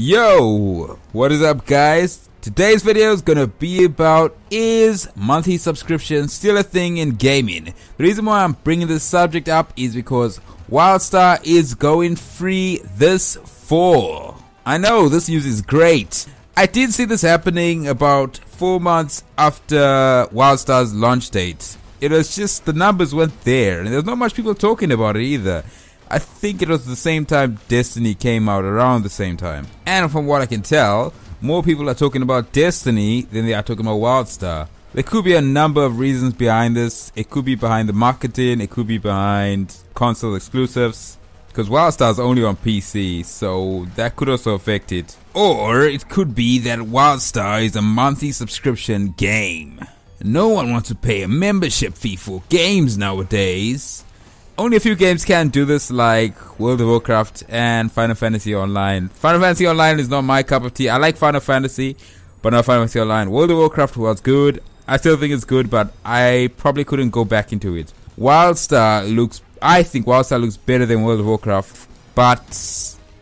Yo, what is up guys? Today's video is gonna be about is monthly subscription still a thing in gaming? The reason why I'm bringing this subject up is because Wildstar is going free this fall. I know this news is great. I did see this happening about 4 months after Wildstar's launch date. It was just the numbers weren't there and there's not much people talking about it either. I think it was the same time Destiny came out, around the same time. And from what I can tell, more people are talking about Destiny than they are talking about WildStar. There could be a number of reasons behind this. It could be behind the marketing, it could be behind console exclusives. Because WildStar is only on PC, so that could also affect it. Or it could be that WildStar is a monthly subscription game. No one wants to pay a membership fee for games nowadays only a few games can do this, like World of Warcraft and Final Fantasy Online. Final Fantasy Online is not my cup of tea. I like Final Fantasy, but not Final Fantasy Online. World of Warcraft was good. I still think it's good, but I probably couldn't go back into it. Wildstar looks, I think Wildstar looks better than World of Warcraft, but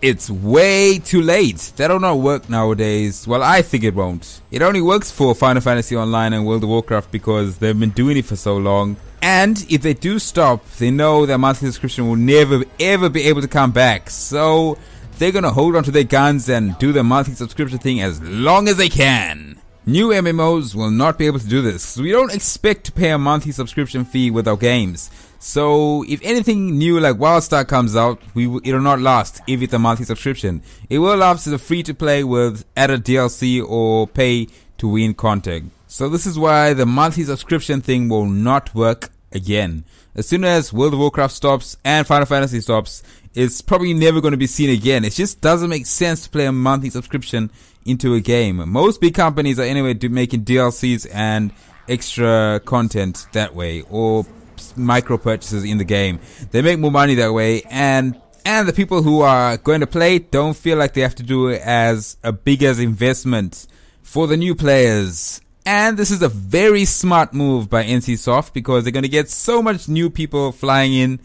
it's way too late. That will not work nowadays. Well, I think it won't. It only works for Final Fantasy Online and World of Warcraft because they've been doing it for so long. And if they do stop, they know their monthly subscription will never ever be able to come back. So they're gonna hold on to their guns and do the monthly subscription thing as long as they can. New MMOs will not be able to do this. We don't expect to pay a monthly subscription fee with our games. So if anything new like WildStar comes out, we it'll not last if it's a monthly subscription. It will last as a free to play with added DLC or pay to win content. So this is why the monthly subscription thing will not work again. As soon as World of Warcraft stops and Final Fantasy stops, it's probably never going to be seen again. It just doesn't make sense to play a monthly subscription into a game. Most big companies are anyway making DLCs and extra content that way or micro purchases in the game. They make more money that way and and the people who are going to play don't feel like they have to do it as a big as investment for the new players and this is a very smart move by NCSoft because they're going to get so much new people flying in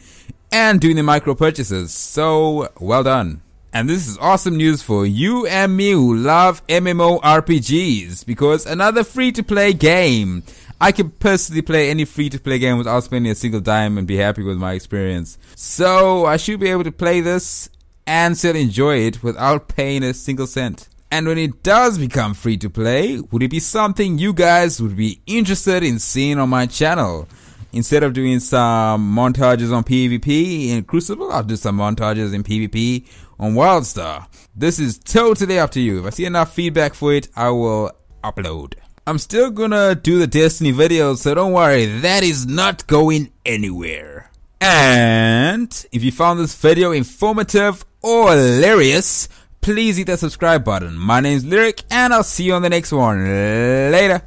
and doing the micro purchases. So well done. And this is awesome news for you and me who love MMORPGs because another free to play game. I can personally play any free to play game without spending a single dime and be happy with my experience. So I should be able to play this and still enjoy it without paying a single cent. And when it does become free to play, would it be something you guys would be interested in seeing on my channel? Instead of doing some montages on PvP in Crucible, I'll do some montages in PvP on Wildstar. This is totally up to you. If I see enough feedback for it, I will upload. I'm still gonna do the Destiny videos, so don't worry, that is not going anywhere. And if you found this video informative or hilarious, please hit that subscribe button. My name's Lyric, and I'll see you on the next one. Later.